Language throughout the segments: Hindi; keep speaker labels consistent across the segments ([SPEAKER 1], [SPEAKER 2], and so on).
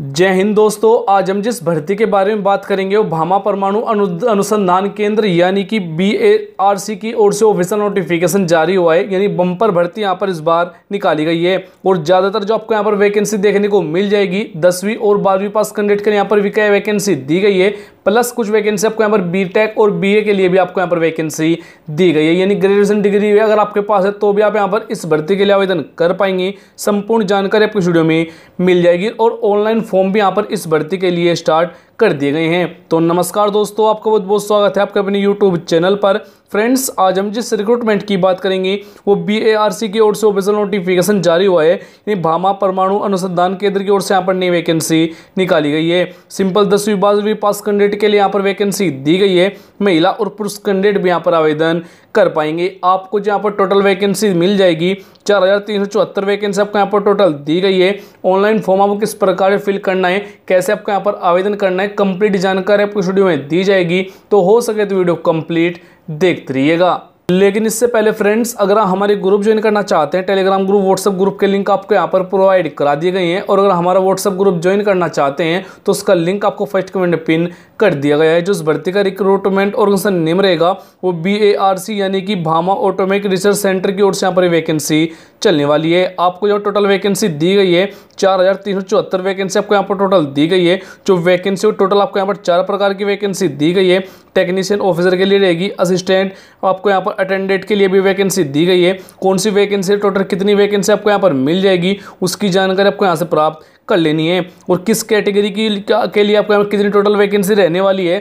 [SPEAKER 1] जय हिंद दोस्तों आज हम जिस भर्ती के बारे में बात करेंगे वो भामा परमाणु अनु, अनुसंधान केंद्र यानी कि बीएआरसी की ओर से ऑफिशियल नोटिफिकेशन जारी हुआ है यानी बम्पर भर्ती यहाँ पर इस बार निकाली गई है और ज़्यादातर जो आपको यहाँ पर वैकेंसी देखने को मिल जाएगी दसवीं और बारहवीं पास कैंडिडेट के यहाँ पर वैकेंसी दी गई है प्लस कुछ वैकेंसी आपको यहाँ पर बीटेक और बीए के लिए भी आपको यहाँ पर वैकेंसी दी गई है यानी ग्रेजुएशन डिग्री अगर आपके पास है तो भी आप यहाँ पर इस भर्ती के लिए आवेदन कर पाएंगे संपूर्ण जानकारी आपको स्टूडियो में मिल जाएगी और ऑनलाइन फॉर्म भी यहाँ पर इस भर्ती के लिए स्टार्ट कर दिए गए हैं तो नमस्कार दोस्तों आपका बहुत बहुत स्वागत है आपके अपने यूट्यूब चैनल पर फ्रेंड्स आज हम जिस रिक्रूटमेंट की बात करेंगे वो बी की ओर से ऑफिशियल नोटिफिकेशन जारी हुआ है यानी भामा परमाणु अनुसंधान केंद्र की ओर से यहाँ पर नई वैकेंसी निकाली गई है सिंपल दसवीं बारहवीं पास कैंडिडेट के लिए यहाँ पर वैकेंसी दी गई है महिला और पुरुष कैंडिडेट भी यहाँ पर आवेदन कर पाएंगे आपको जहाँ पर टोटल वैकेंसी मिल जाएगी चार हज़ार तीन सौ चौहत्तर वैकेंसी आपको यहाँ पर टोटल दी गई है ऑनलाइन फॉर्म आपको किस प्रकार से फिल करना है कैसे आपको यहाँ पर आवेदन करना है कंप्लीट जानकारी आपको स्टूडियो में दी जाएगी तो हो सके तो वीडियो कंप्लीट देखते रहिएगा लेकिन इससे पहले फ्रेंड्स अगर आप हमारे ग्रुप ज्वाइन करना चाहते हैं टेलीग्राम ग्रुप व्हाट्सअप ग्रुप के लिंक आपको यहाँ पर प्रोवाइड करा दिए गए हैं और अगर हमारा व्हाट्सएप ग्रुप ज्वाइन करना चाहते हैं तो उसका लिंक आपको फर्स्ट कमेंट पिन कर दिया गया है जो इस भर्ती का रिक्रूटमेंट ऑर्गेनाइजेशन नेम रहेगा वो बी ए आर सी यानी कि भामा ऑटोमेटिक रिसर्च सेंटर की ओर से यहाँ पर वैकेंसी चलने वाली है आपको जो टोटल वैकेंसी दी गई है चार हज़ार तीन सौ चौहत्तर वैकेंसी आपको यहाँ पर टोटल दी गई है जो वैकेंसी टोटल आपको यहाँ पर चार प्रकार की वैकेंसी दी गई है टेक्नीशियन ऑफिसर के लिए रहेगी असिस्टेंट आपको यहाँ पर अटेंडेंट के लिए भी वैकेंसी दी गई है कौन सी वैकेंसी टोटल कितनी वैकेंसी आपको यहाँ पर मिल जाएगी उसकी जानकारी आपको यहाँ से प्राप्त कर लेनी है और किस कैटेगरी की के लिए आपको यहाँ कितनी टोटल वैकेंसी रहने वाली है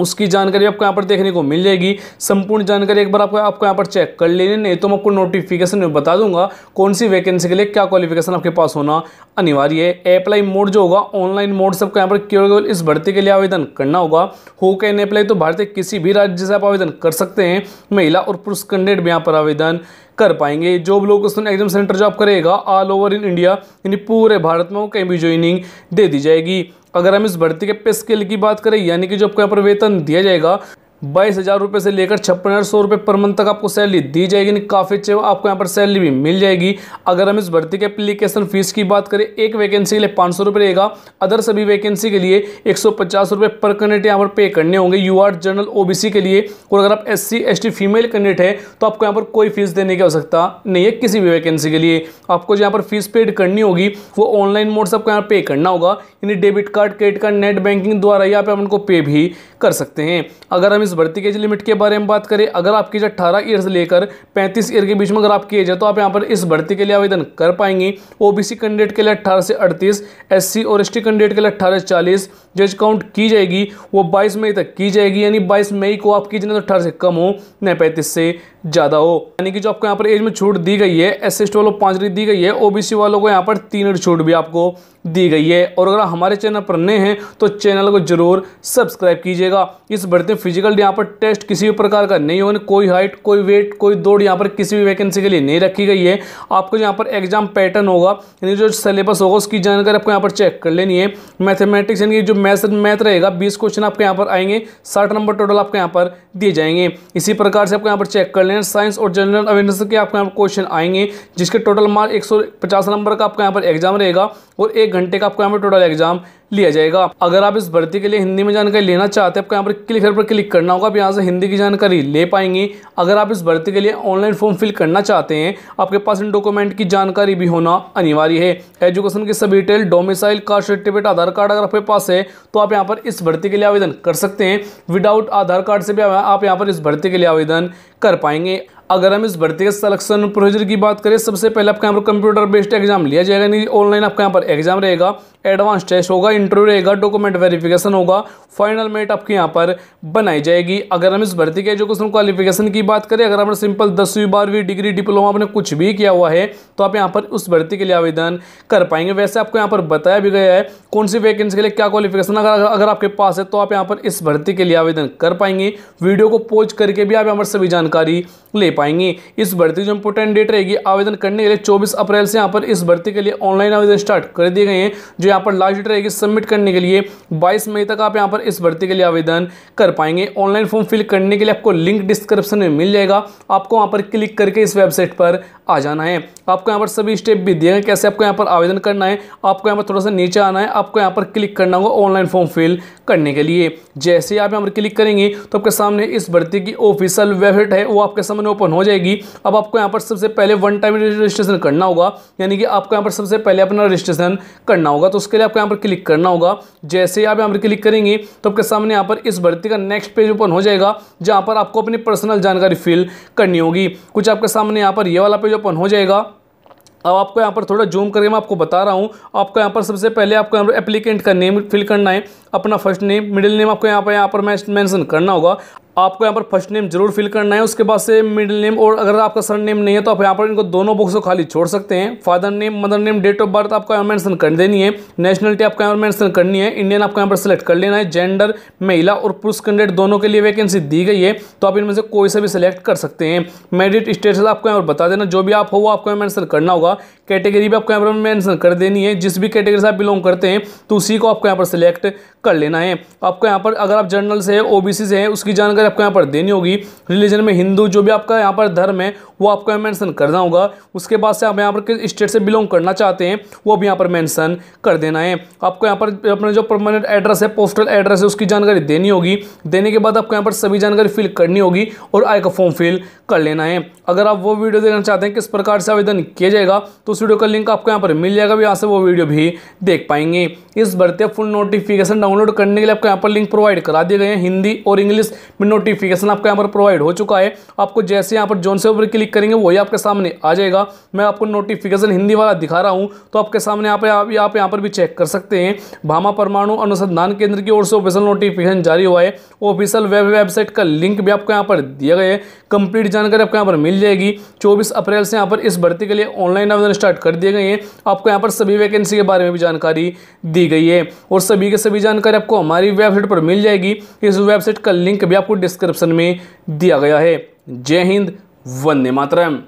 [SPEAKER 1] उसकी जानकारी आपको यहाँ पर देखने को मिल जाएगी संपूर्ण जानकारी एक बार आपको आपको यहाँ पर चेक कर लेनी नहीं तो मैं आपको नोटिफिकेशन में बता दूंगा कौन सी वैकेंसी के लिए क्या क्वालिफिकेशन आपके पास होना अनिवार्य है अप्लाई मोड जो होगा ऑनलाइन मोड से आपको यहाँ पर केवल इस भर्ती के लिए आवेदन करना होगा हो कैन अप्लाई तो भारत किसी भी राज्य से आप आवेदन कर सकते हैं महिला और पुरुष कैंडिडेट भी यहाँ पर आवेदन कर पाएंगे जो लोग उसमें एग्जाम सेंटर जॉब करेगा ऑल ओवर इन इंडिया यानी पूरे भारत में वो कहीं भी ज्वाइनिंग दे दी जाएगी अगर हम इस भर्ती के पे स्केल की बात करें यानी कि जो आपको यहाँ पर वेतन दिया जाएगा बाईस हज़ार रुपये से लेकर छप्पन हज़ार सौ रुपये पर मंथ तक आपको सैलरी दी जाएगी यानी काफ़ी अच्छे आपको यहाँ पर सैलरी भी मिल जाएगी अगर हम इस भर्ती के एप्लीकेशन फ़ीस की बात करें एक वैकेंसी के लिए पाँच सौ रुपये रहेगा अदर सभी वैकेंसी के लिए एक सौ पचास रुपये पर कैंडिडेट यहाँ पर पे करने होंगे U R general O B C के लिए और अगर आप S C S T female candidate है तो आपको यहाँ पर कोई फीस देने की आवश्यकता नहीं है किसी भी वैकेंसी के लिए आपको यहाँ पर फीस पेड करनी होगी वो ऑनलाइन मोड से आपको यहाँ पे करना होगा यानी debit card credit card net banking द्वारा ही आप उनको पे भी कर सकते हैं अगर हम इस भर्ती की एज लिमिट के बारे में बात करें अगर आपकी एज अट्ठारह ईयर से लेकर पैंतीस ईयर के बीच में अगर आपकी एज है तो आप यहाँ पर इस भर्ती के लिए आवेदन कर पाएंगे ओबीसी कैंडिडेट के लिए अट्ठारह से अड़तीस एस और एस कैंडिडेट के लिए अट्ठारह से चालीस जो एज काउंट की जाएगी वो बाईस मई तक की जाएगी यानी बाईस मई को आपकी एज ना अट्ठारह से कम हो न पैंतीस से ज़्यादा हो यानी कि जो आपको यहाँ पर एज में छूट दी गई है एस एस वालों को पाँच दी गई है ओबीसी वालों को यहाँ पर तीन रीट छूट भी आपको दी गई है और अगर हमारे चैनल पर नए हैं तो चैनल को जरूर सब्सक्राइब कीजिएगा इस बढ़ते फिजिकल यहाँ पर टेस्ट किसी भी प्रकार का नहीं होने कोई हाइट कोई वेट कोई दौड़ यहाँ पर किसी भी वैकेंसी के लिए नहीं रखी गई है आपको यहाँ पर एग्जाम पैटर्न होगा यानी जो सिलेबस होगा उसकी जानकारी आपको यहाँ पर चेक कर लेनी है मैथमेटिक्स यानी जो मैथ मैथ रहेगा बीस क्वेश्चन आपके यहाँ पर आएंगे साठ नंबर टोटल आपके यहाँ पर दिए जाएंगे इसी प्रकार से आपको यहाँ पर चेक कर फाइनेंस साइंस और जनरल अवेयरनेस के आपके यहाँ पर क्वेश्चन आएंगे जिसके टोटल मार्क 150 नंबर का आपका यहाँ पर एग्जाम रहेगा और एक घंटे का आपका यहाँ पर टोटल एग्जाम लिया जाएगा अगर आप इस भर्ती के लिए हिंदी में जानकारी लेना चाहते हैं आपको यहाँ पर क्लिक पर क्लिक करना होगा आप यहाँ से हिंदी की जानकारी ले पाएंगे अगर आप इस भर्ती के लिए ऑनलाइन फॉर्म फिल करना चाहते हैं आपके पास इन डॉक्यूमेंट की जानकारी भी होना अनिवार्य है एजुकेशन की सभी detail domicile caste certificate Aadhaar card अगर आपके पास है तो आप यहाँ पर इस भर्ती के लिए आवेदन कर सकते हैं विदाउट आधार कार्ड से भी आप यहाँ पर इस भर्ती के लिए आवेदन कर पाएंगे अगर हम इस भर्ती के सलेक्शन प्रोसीजर की बात करें सबसे पहले आपका यहाँ पर कंप्यूटर बेस्ड एग्जाम लिया जाएगा नहीं ऑनलाइन आपका यहाँ पर एग्जाम रहेगा एडवांस टेस्ट होगा इंटरव्यू रहेगा डॉक्यूमेंट वेरिफिकेशन होगा फाइनल मेट आपके यहाँ पर बनाई जाएगी अगर हम इस भर्ती के एजुकेशन क्वालिफिकेशन की बात करें अगर आपने सिंपल दसवीं बारहवीं डिग्री डिप्लोमा आपने कुछ भी किया हुआ है तो आप यहाँ पर उस भर्ती के लिए आवेदन कर पाएंगे वैसे आपको यहाँ पर बताया भी गया है कौन सी वैकेंसी के लिए क्या क्वालिफिकेशन अगर अगर आपके पास है तो आप यहाँ पर इस भर्ती के लिए आवेदन कर पाएंगे वीडियो को पोज करके भी आप यहाँ पर सभी जानकारी ले पाएंगी इस भर्ती जो इंपोर्टेंट डेट रहेगी आवेदन करने के लिए चौबीस अप्रैल से यहाँ पर इस भर्ती के लिए ऑनलाइन आवेदन स्टार्ट कर दिए गए हैं जो यहाँ पर लास्ट डेट रहेगी सबमिट करने के लिए बाईस मई तक आप यहाँ पर इस भर्ती के लिए आवेदन कर पाएंगे ऑनलाइन फॉर्म फिल करने के लिए आपको लिंक डिस्क्रिप्शन में मिल जाएगा आपको वहाँ पर क्लिक करके इस वेबसाइट पर आ जाना है आपको यहाँ पर सभी स्टेप भी दिए गए कैसे आपको यहाँ पर आवेदन करना है आपको यहाँ पर थोड़ा सा नीचे आना है आपको यहाँ पर क्लिक करना होगा ऑनलाइन फॉर्म फिल करने के लिए जैसे ही आप यहाँ पर क्लिक करेंगे तो आपके सामने इस भर्ती की ऑफिशियल वेबसाइट है वो आपके सामने ओपन ओपन हो जाएगी अब आपको यहाँ पर सबसे पहले वन टाइम रजिस्ट्रेशन करना होगा यानी कि आपको यहाँ पर सबसे पहले अपना रजिस्ट्रेशन करना होगा तो उसके लिए आपको यहाँ पर क्लिक करना होगा जैसे ही आप यहाँ पर क्लिक करेंगे तो आपके सामने यहाँ पर इस भर्ती का नेक्स्ट पेज ओपन हो जाएगा जहाँ पर आपको अपनी पर्सनल जानकारी फिल करनी होगी कुछ आपके सामने यहाँ पर ये वाला पेज ओपन हो जाएगा अब आपको यहाँ पर थोड़ा जूम करके मैं आपको बता रहा हूँ आपको यहाँ पर सबसे पहले आपको यहाँ पर एप्लीकेंट का नेम फिल करना है अपना फर्स्ट नेम मिडिल नेम आपको यहाँ पर यहाँ पर मैं मैंशन करना होगा आपको यहाँ पर फर्स्ट नेम जरूर फिल करना है उसके बाद से मिडिल नेम और अगर आपका सर नेम नहीं है तो आप यहाँ पर इनको दोनों बॉक्स को खाली छोड़ सकते हैं father name mother name date of birth आपको यहाँ मेंशन कर देनी है नेशनलिटी आपको यहाँ पर मेंशन करनी है इंडियन आपको यहाँ पर सिलेक्ट कर लेना है जेंडर महिला और पुरुष कैंडिडेट दोनों के लिए वैकेंसी दी गई है तो आप इनमें से कोई सा भी सिलेक्ट कर सकते हैं मेरिट स्टेटस आपको यहाँ पर बता देना जो भी आप हो वो आपको यहाँ मैंसन करना होगा कैटेगरी भी आपको यहाँ पर मैंसन कर देनी है जिस भी कैटेगरी से आप बिलोंग करते हैं तो उसी को आपको यहाँ पर सिलेक्ट कर लेना है आपको यहाँ पर अगर आप जर्नल से है ओ से हैं उसकी जानकारी आपको यहाँ पर देनी होगी रिलीजन में हिंदू जो भी आपका यहाँ पर धर्म है वो आपको यहाँ मैंसन करना होगा उसके बाद से आप यहाँ पर किस स्टेट से बिलोंग करना चाहते हैं वो भी यहाँ पर मैंसन कर देना है आपको यहाँ पर अपना जो परमानेंट एड्रेस है पोस्टल एड्रेस है उसकी जानकारी देनी होगी देने के बाद आपको यहाँ पर सभी जानकारी फिल करनी होगी और आय का फॉर्म फिल कर लेना है अगर आप वो वीडियो देखना चाहते हैं किस प्रकार से आवेदन किया जाएगा तो उस वीडियो का लिंक आपको यहाँ पर मिल जाएगा भी यहाँ से वो वीडियो भी देख पाएंगे इस भर्ती फुल नोटिफिकेशन डाउनलोड करने के लिए आपको यहाँ पर लिंक प्रोवाइड करा दिए गए हैं हिंदी और इंग्लिश में नोटिफिकेशन आपको यहाँ पर प्रोवाइड हो चुका है आपको जैसे यहाँ पर जोन से ऊपर क्लिक करेंगे वही आपके सामने आ जाएगा मैं आपको नोटिफिकेशन हिंदी वाला दिखा रहा हूँ तो आपके सामने यहाँ आप आप यहाँ पर भी चेक कर सकते हैं भामा परमाणु अनुसंधान केंद्र की ओर से ऑफिशियल नोटिफिकेशन जारी हुआ है ऑफिशियल वेब वेबसाइट का लिंक भी आपको यहाँ पर दिया गया है कंप्लीट जानकारी आपको यहाँ पर मिल जाएगी चौबीस अप्रैल से यहाँ पर इस भर्ती के लिए ऑनलाइन आवेदन स्टार्ट कर दिए गए हैं आपको यहाँ पर सभी वैकेंसी के बारे में भी जानकारी दी गई है और सभी के सभी जानकारी आपको हमारी वेबसाइट पर मिल जाएगी इस वेबसाइट का लिंक भी आपको डिस्क्रिप्शन में दिया गया है जय हिंद वंदे मातरम